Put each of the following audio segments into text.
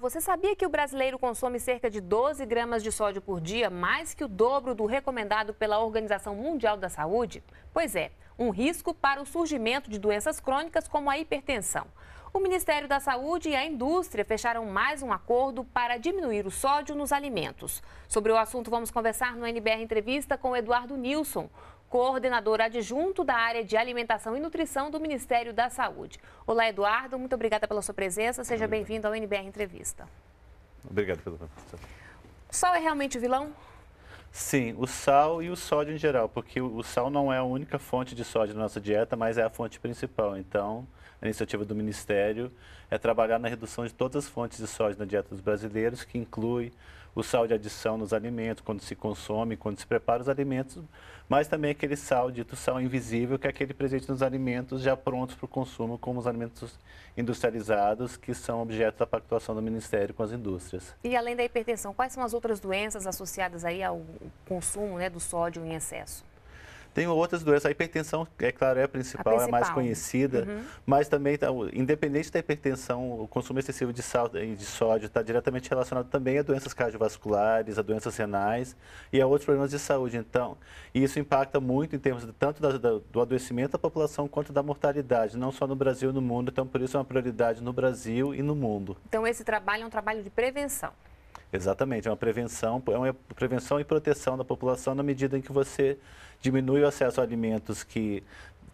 você sabia que o brasileiro consome cerca de 12 gramas de sódio por dia, mais que o dobro do recomendado pela Organização Mundial da Saúde? Pois é, um risco para o surgimento de doenças crônicas como a hipertensão. O Ministério da Saúde e a indústria fecharam mais um acordo para diminuir o sódio nos alimentos. Sobre o assunto, vamos conversar no NBR Entrevista com o Eduardo Nilson, coordenador adjunto da área de alimentação e nutrição do Ministério da Saúde. Olá, Eduardo, muito obrigada pela sua presença. Seja bem-vindo ao NBR Entrevista. Obrigado pelo O sal é realmente o vilão? Sim, o sal e o sódio em geral, porque o sal não é a única fonte de sódio na nossa dieta, mas é a fonte principal. Então, a iniciativa do Ministério é trabalhar na redução de todas as fontes de sódio na dieta dos brasileiros, que inclui o sal de adição nos alimentos, quando se consome, quando se prepara os alimentos, mas também aquele sal, dito sal invisível, que é aquele presente nos alimentos já prontos para o consumo, como os alimentos industrializados, que são objeto da pactuação do Ministério com as indústrias. E além da hipertensão, quais são as outras doenças associadas aí ao consumo né, do sódio em excesso? Tem outras doenças. A hipertensão, é claro, é a principal, a principal. é a mais conhecida, uhum. mas também, tá independente da hipertensão, o consumo excessivo de sal e de sódio está diretamente relacionado também a doenças cardiovasculares, a doenças renais e a outros problemas de saúde. Então, isso impacta muito em termos de, tanto da, da, do adoecimento da população quanto da mortalidade, não só no Brasil e no mundo. Então, por isso é uma prioridade no Brasil e no mundo. Então, esse trabalho é um trabalho de prevenção. Exatamente, é uma prevenção, é uma prevenção e proteção da população na medida em que você diminui o acesso a alimentos que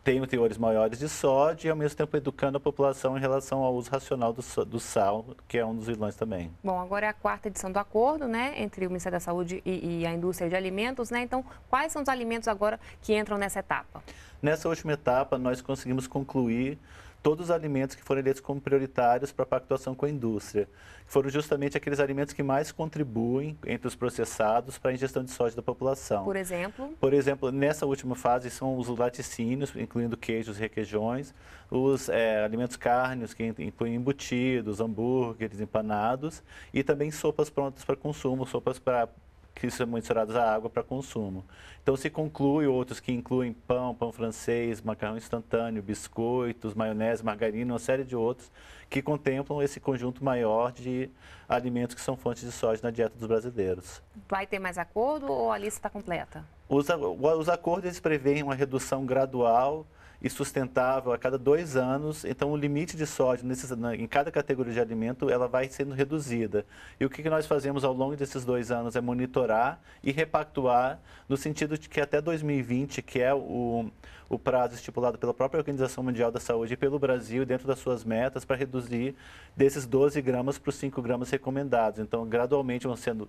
têm teores maiores de sódio e ao mesmo tempo educando a população em relação ao uso racional do, do, sal, que é um dos vilões também. Bom, agora é a quarta edição do acordo, né, entre o Ministério da Saúde e, e a indústria de alimentos, né, então quais são os alimentos agora que entram nessa etapa? Nessa última etapa, nós conseguimos concluir todos os alimentos que foram eleitos como prioritários para a pactuação com a indústria, foram justamente aqueles alimentos que mais contribuem entre os processados para a ingestão de soja da população. Por exemplo? Por exemplo, nessa última fase são os laticínios, incluindo queijos e requeijões, os é, alimentos cárneos, que incluem embutidos, hambúrgueres, empanados, e também sopas prontas para consumo, sopas para que são misturados à água para consumo. Então se conclui outros que incluem pão, pão francês, macarrão instantâneo, biscoitos, maionese, margarina, uma série de outros que contemplam esse conjunto maior de alimentos que são fontes de soja na dieta dos brasileiros. Vai ter mais acordo ou a lista está completa? Os, os acordos prevêem uma redução gradual e sustentável a cada dois anos. Então, o limite de sódio nesses na, em cada categoria de alimento ela vai sendo reduzida. E o que, que nós fazemos ao longo desses dois anos é monitorar e repactuar, no sentido de que até 2020, que é o, o prazo estipulado pela própria Organização Mundial da Saúde e pelo Brasil, dentro das suas metas, para reduzir desses 12 gramas para os 5 gramas recomendados. Então, gradualmente vão sendo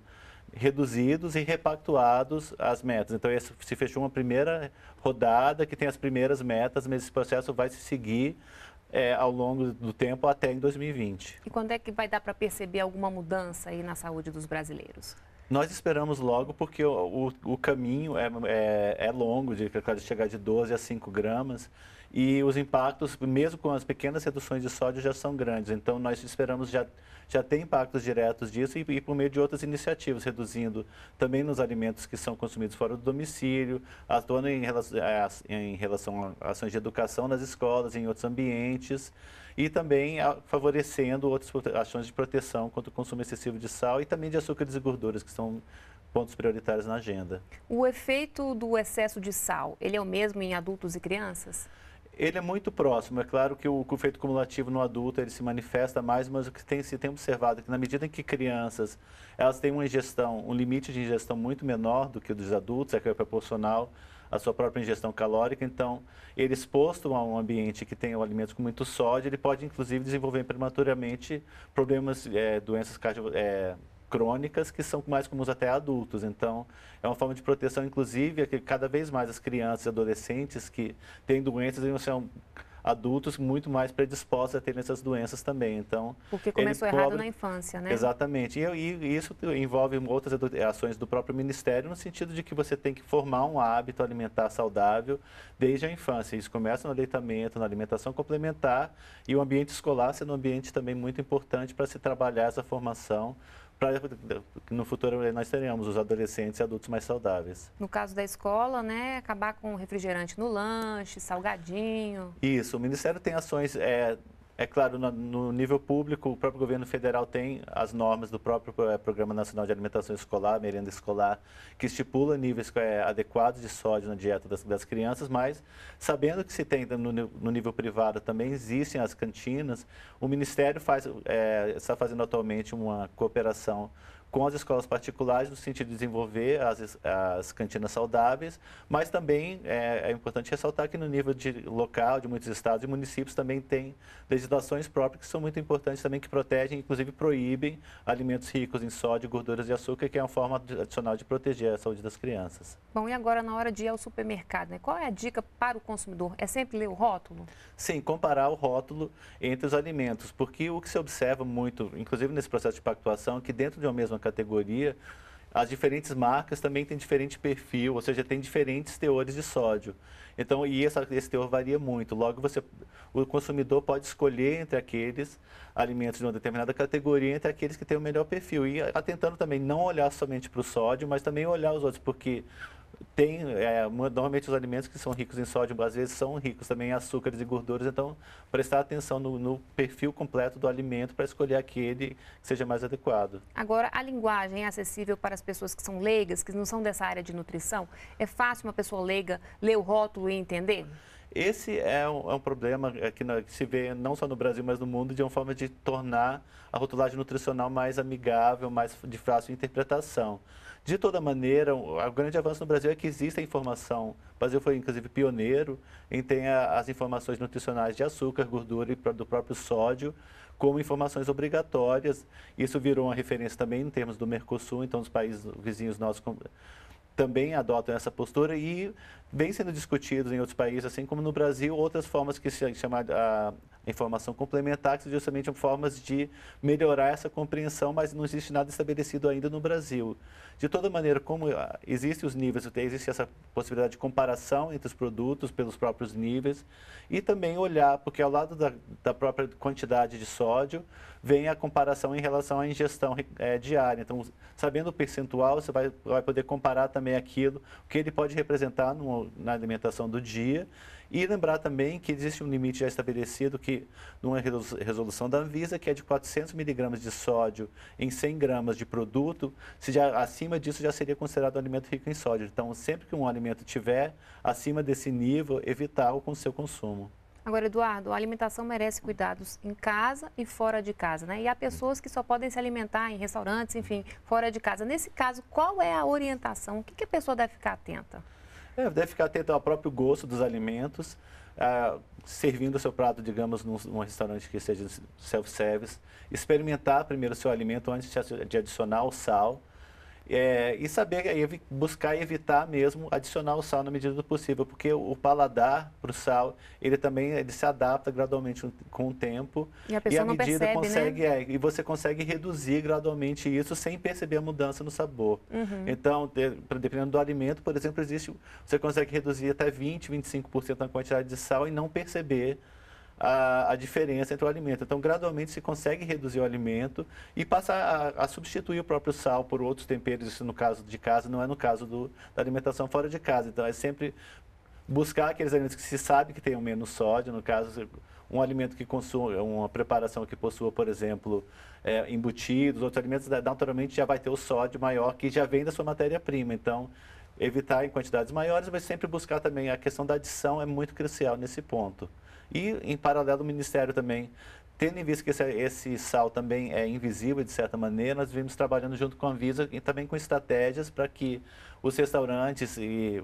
reduzidos e repactuados as metas. Então, esse, se fechou uma primeira rodada que tem as primeiras metas, mas esse processo vai se seguir é, ao longo do tempo até em 2020. E quando é que vai dar para perceber alguma mudança aí na saúde dos brasileiros? Nós esperamos logo porque o, o, o caminho é, é, é longo, de chegar de 12 a 5 gramas e os impactos, mesmo com as pequenas reduções de sódio, já são grandes. Então, nós esperamos já, já ter impactos diretos disso e, e por meio de outras iniciativas, reduzindo também nos alimentos que são consumidos fora do domicílio, atuando em relação, eh, em relação a ações de educação nas escolas, em outros ambientes e também ah, favorecendo outras ações de proteção contra o consumo excessivo de sal e também de açúcares e gorduras, que são pontos prioritários na agenda. O efeito do excesso de sal, ele é o mesmo em adultos e crianças? ele é muito próximo. É claro que o efeito cumulativo no adulto ele se manifesta mais, mas o que tem, se tem observado é que na medida em que crianças elas têm uma ingestão, um limite de ingestão muito menor do que o dos adultos, é que é proporcional à sua própria ingestão calórica, então ele exposto a um ambiente que tem alimentos com muito sódio, ele pode inclusive desenvolver prematuramente problemas, é, doenças cardiovasculares. Eh, é, crônicas que são mais comuns até adultos. Então, é uma forma de proteção, inclusive, é que cada vez mais as crianças e adolescentes que têm doenças vão ser adultos muito mais predispostos a terem essas doenças também. Então, Porque começou errado na infância, né? Exatamente. E, e, isso envolve outras ações do próprio Ministério, no sentido de que você tem que formar um hábito alimentar saudável desde a infância. Isso começa no aleitamento, na alimentação complementar e o ambiente escolar sendo um ambiente também muito importante para se trabalhar essa formação para que no futuro nós teremos os adolescentes e adultos mais saudáveis. No caso da escola, né, acabar com refrigerante no lanche, salgadinho. Isso, o Ministério tem ações é, é claro, no nível público, o próprio governo federal tem as normas do próprio eh, Programa Nacional de Alimentação Escolar, merenda escolar, que estipula níveis eh, adequados de sódio na dieta das, das crianças, mas sabendo que se tem no, no, nível privado também existem as cantinas, o Ministério faz, é, está fazendo atualmente uma cooperação com as escolas particulares no sentido de desenvolver as, as cantinas saudáveis, mas também é, é, importante ressaltar que no nível de local, de muitos estados e municípios, também tem legislações próprias que são muito importantes também, que protegem, inclusive proíbem alimentos ricos em sódio, gorduras e açúcar, que é uma forma adicional de proteger a saúde das crianças. Bom, e agora na hora de ir ao supermercado, né? qual é a dica para o consumidor? É sempre ler o rótulo? Sim, comparar o rótulo entre os alimentos, porque o que se observa muito, inclusive nesse processo de pactuação, é que dentro de uma mesma categoria, as diferentes marcas também têm diferente perfil, ou seja, tem diferentes teores de sódio. Então, e essa, esse teor varia muito. Logo, você, o consumidor pode escolher entre aqueles alimentos de uma determinada categoria, entre aqueles que têm o melhor perfil. E atentando também não olhar somente para o sódio, mas também olhar os outros, porque tem é, normalmente os alimentos que são ricos em sódio, às vezes são ricos também em açúcares e gorduras, então prestar atenção no, no perfil completo do alimento para escolher aquele que seja mais adequado. Agora, a linguagem é acessível para as pessoas que são leigas, que não são dessa área de nutrição? É fácil uma pessoa leiga ler o rótulo e entender? Esse é um, é um problema é, que, que, se vê não só no Brasil, mas no mundo, de uma forma de tornar a rotulagem nutricional mais amigável, mais de fácil interpretação. De toda maneira, o grande avanço no Brasil é que existe a informação. O Brasil foi, inclusive, pioneiro em ter a, as informações nutricionais de açúcar, gordura e do próprio sódio como informações obrigatórias. Isso virou uma referência também em termos do Mercosul, então os países vizinhos nossos também adotam essa postura e vem sendo discutidos em outros países, assim como no Brasil, outras formas que se chama ah, informação complementar, que justamente são formas de melhorar essa compreensão, mas não existe nada estabelecido ainda no Brasil. De toda maneira, como ah, existem os níveis existe essa possibilidade de comparação entre os produtos pelos próprios níveis e também olhar, porque ao lado da, da própria quantidade de sódio, vem a comparação em relação à ingestão é, diária. Então, sabendo o percentual, você vai, vai poder comparar também aquilo, o que ele pode representar no, na alimentação do dia e lembrar também que existe um limite já estabelecido que numa resolução da Anvisa, que é de 400 miligramas de sódio em 100 gramas de produto, se já, acima disso já seria considerado um alimento rico em sódio. Então, sempre que um alimento tiver acima desse nível, evitar o seu consumo. Agora, Eduardo, a alimentação merece cuidados em casa e fora de casa, né? E há pessoas que só podem se alimentar em restaurantes, enfim, fora de casa. Nesse caso, qual é a orientação? O que, que a pessoa deve ficar atenta? É, deve ficar atento ao próprio gosto dos alimentos, ah, servindo o seu prato, digamos, num, num restaurante que seja self-service, experimentar primeiro o seu alimento antes de adicionar o sal, é, e saber buscar evitar mesmo adicionar o sal na medida do possível, porque o paladar para o sal, ele também ele se adapta gradualmente com o tempo. E a pessoa e a não medida percebe, né? consegue, né? é, E você consegue reduzir gradualmente isso sem perceber a mudança no sabor. Uhum. Então, dependendo do alimento, por exemplo, existe você consegue reduzir até 20, 25% na quantidade de sal e não perceber a, a, diferença entre o alimento. Então, gradualmente se consegue reduzir o alimento e passa a, a, substituir o próprio sal por outros temperos, isso no caso de casa, não é no caso do, da alimentação fora de casa. Então, é sempre buscar aqueles alimentos que se sabe que tenham menos sódio, no caso, um alimento que consuma, uma preparação que possua, por exemplo, é, embutidos, outros alimentos, né, naturalmente já vai ter o sódio maior que já vem da sua matéria-prima. Então, evitar em quantidades maiores, mas sempre buscar também a questão da adição é muito crucial nesse ponto. E, em paralelo, o Ministério também. Tendo em vista que esse, esse sal também é invisível, de certa maneira, nós vimos trabalhando junto com a Anvisa e também com estratégias para que os restaurantes e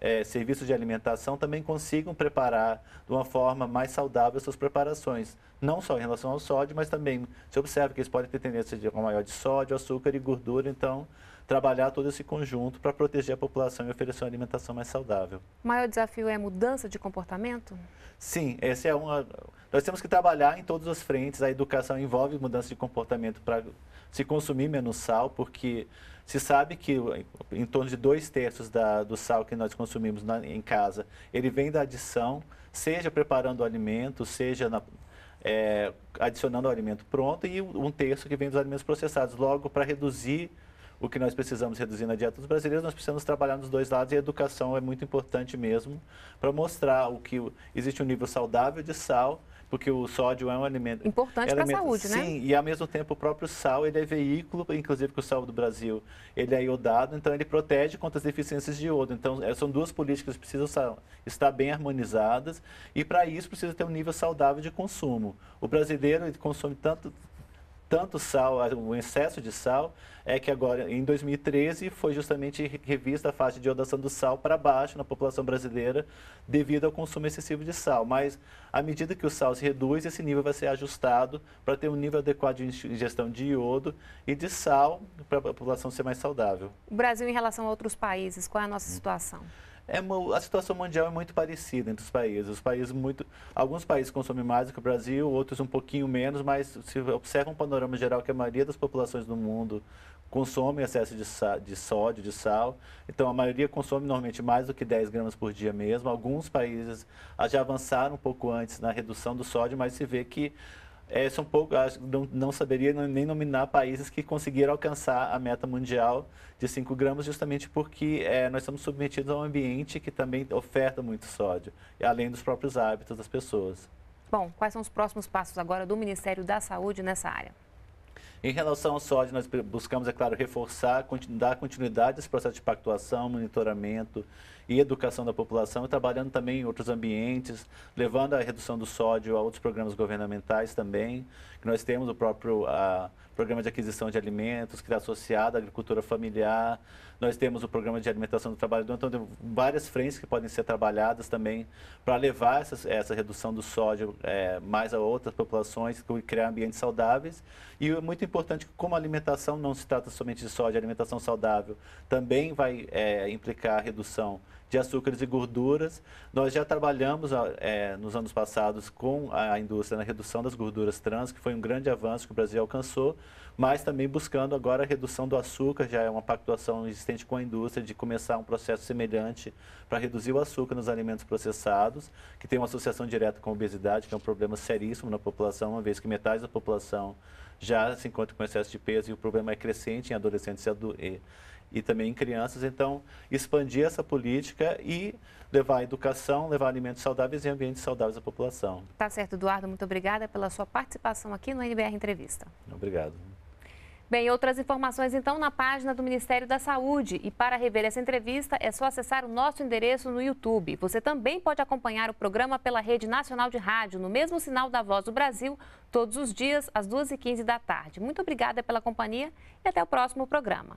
é, serviços de alimentação também consigam preparar de uma forma mais saudável suas preparações. Não só em relação ao sódio, mas também se observa que eles podem ter tendência de maior de sódio, açúcar e gordura, então trabalhar todo esse conjunto para proteger a população e oferecer uma alimentação mais saudável. O maior desafio é a mudança de comportamento? Sim, esse é uma. Nós temos que trabalhar em todas as frentes. A educação envolve mudança de comportamento para se consumir menos sal, porque se sabe que em torno de dois terços da, do sal que nós consumimos na, em casa, ele vem da adição, seja preparando o alimento, seja na, é, adicionando o alimento pronto, e um terço que vem dos alimentos processados. Logo, para reduzir o que nós precisamos reduzir na dieta dos brasileiros, nós precisamos trabalhar nos dois lados e a educação é muito importante mesmo para mostrar o que existe um nível saudável de sal porque o sódio é um alimento importante é para a saúde, sim, né? Sim, e ao mesmo tempo o próprio sal ele é veículo, inclusive que o sal do Brasil ele é iodado, então ele protege contra as deficiências de iodo. Então é, são duas políticas que precisam estar bem harmonizadas e para isso precisa ter um nível saudável de consumo. O brasileiro ele consome tanto tanto sal, o excesso de sal, é que agora, em 2013, foi justamente revista a faixa de iodação do sal para baixo na população brasileira devido ao consumo excessivo de sal. Mas, à medida que o sal se reduz, esse nível vai ser ajustado para ter um nível adequado de ingestão de iodo e de sal para a população ser mais saudável. O Brasil, em relação a outros países, qual é a nossa hum. situação? é a situação mundial é muito parecida entre os países. Os países muito, alguns países consomem mais do que o Brasil, outros um pouquinho menos, mas se observa um panorama geral que a maioria das populações do mundo consome excesso de, de sódio, de sal. Então, a maioria consome normalmente mais do que 10 gramas por dia mesmo. Alguns países já avançaram um pouco antes na redução do sódio, mas se vê que é, são poucos, não, não saberia nem nominar países que conseguiram alcançar a meta mundial de 5 gramas, justamente porque é, nós estamos submetidos a um ambiente que também oferta muito sódio, além dos próprios hábitos das pessoas. Bom, quais são os próximos passos agora do Ministério da Saúde nessa área? Em relação ao sódio, nós buscamos, é claro, reforçar, dar continuidade a esse processo de pactuação, monitoramento, e educação da população, e trabalhando também em outros ambientes, levando a redução do sódio a outros programas governamentais também, que nós temos o próprio a, programa de aquisição de alimentos, que está associado à agricultura familiar, nós temos o programa de alimentação do trabalhador, então tem várias frentes que podem ser trabalhadas também para levar essas, essa redução do sódio é, mais a outras populações, criar ambientes saudáveis. E é muito importante que, como a alimentação não se trata somente de sódio, a alimentação saudável também vai é, implicar a redução de açúcares e gorduras. Nós já trabalhamos ah, é, nos anos passados com a indústria na redução das gorduras trans, que foi um grande avanço que o Brasil alcançou, mas também buscando agora a redução do açúcar, já é uma pactuação existente com a indústria de começar um processo semelhante para reduzir o açúcar nos alimentos processados, que tem uma associação direta com a obesidade, que é um problema seríssimo na população, uma vez que metade da população já se encontra com excesso de peso e o problema é crescente em adolescentes e, e também em crianças. Então, expandir essa política e levar educação, levar alimentos saudáveis e ambientes saudáveis à população. Tá certo, Eduardo. Muito obrigada pela sua participação aqui no NBR Entrevista. Obrigado. Bem, outras informações então na página do Ministério da Saúde. E para rever essa entrevista é só acessar o nosso endereço no YouTube. Você também pode acompanhar o programa pela Rede Nacional de Rádio, no mesmo sinal da Voz do Brasil, todos os dias às 2h15 da tarde. Muito obrigada pela companhia e até o próximo programa.